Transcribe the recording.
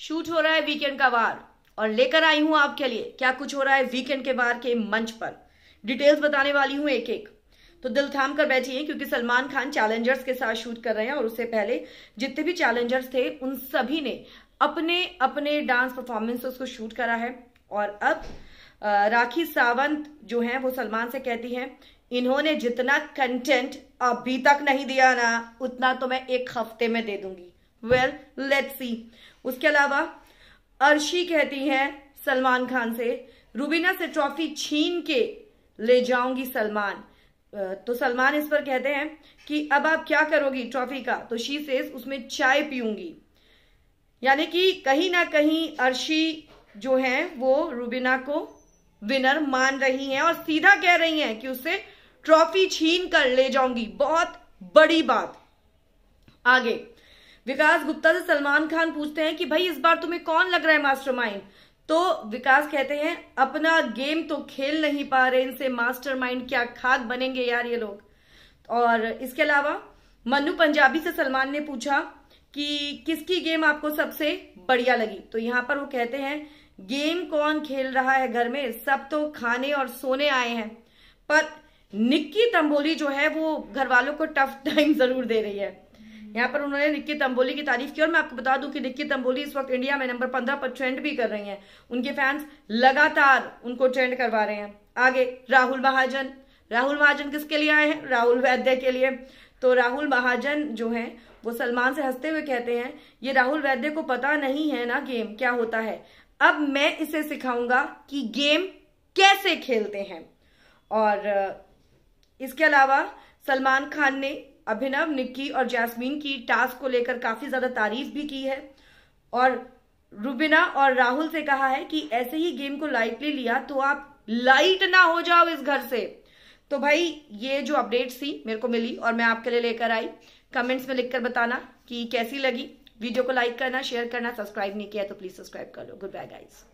shoot हो रहा है वीकेंड का वार और लेकर आई हूं आपके लिए क्या कुछ हो रहा है वीकेंड के वार के मंच पर डिटेल्स बताने वाली हूं एक एक तो दिल थाम कर बैठी है क्योंकि सलमान खान चैलेंजर्स के साथ शूट कर रहे हैं और उससे पहले जितने भी चैलेंजर्स थे उन सभी ने अपने अपने डांस परफॉर्मेंसेस को शूट करा है और अब राखी सावंत जो है वो सलमान से कहती है इन्होंने जितना कंटेंट अभी तक नहीं दिया ना उतना तो मैं एक हफ्ते में दे दूंगी वेल लेट सी उसके अलावा अर्शी कहती है सलमान खान से रूबीना से ट्रॉफी छीन के ले जाऊंगी सलमान तो सलमान इस पर कहते हैं कि अब आप क्या करोगी ट्रॉफी का तो शी से उसमें चाय पीऊंगी यानी कि कहीं ना कहीं अर्शी जो है वो रूबीना को विनर मान रही हैं और सीधा कह रही हैं कि उससे ट्रॉफी छीन कर ले जाऊंगी बहुत बड़ी बात आगे विकास गुप्ता से सलमान खान पूछते हैं कि भाई इस बार तुम्हें कौन लग रहा है मास्टरमाइंड तो विकास कहते हैं अपना गेम तो खेल नहीं पा रहे इनसे मास्टरमाइंड क्या खाक बनेंगे यार ये लोग और इसके अलावा मनु पंजाबी से सलमान ने पूछा कि किसकी गेम आपको सबसे बढ़िया लगी तो यहां पर वो कहते हैं गेम कौन खेल रहा है घर में सब तो खाने और सोने आए हैं पर निक्की तंबोली जो है वो घर वालों को टफ टाइम जरूर दे रही है यहाँ पर उन्होंने निक्की तंबोली की तारीफ की और मैं आपको बता दूं कि निक्की तंबोली इस वक्त इंडिया में नंबर पंद्रह पर ट्रेंड भी कर रही हैं उनके फैंस लगातार उनको ट्रेंड करवा रहे हैं आगे राहुल महाजन राहुल महाजन किसके लिए आए हैं राहुल वैद्य के लिए तो राहुल महाजन जो है वो सलमान से हंसते हुए कहते हैं ये राहुल वैद्य को पता नहीं है ना गेम क्या होता है अब मैं इसे सिखाऊंगा कि गेम कैसे खेलते हैं और इसके अलावा सलमान खान ने अभिनव निक्की और जैस्मीन की टास्क को लेकर काफी ज्यादा तारीफ भी की है और रुबिना और राहुल से कहा है कि ऐसे ही गेम को लाइटली लिया तो आप लाइट ना हो जाओ इस घर से तो भाई ये जो अपडेट्स थी मेरे को मिली और मैं आपके लिए लेकर आई कमेंट्स में लिखकर बताना कि कैसी लगी वीडियो को लाइक करना शेयर करना सब्सक्राइब नहीं किया तो प्लीज सब्सक्राइब कर लो गुड बाय गाइज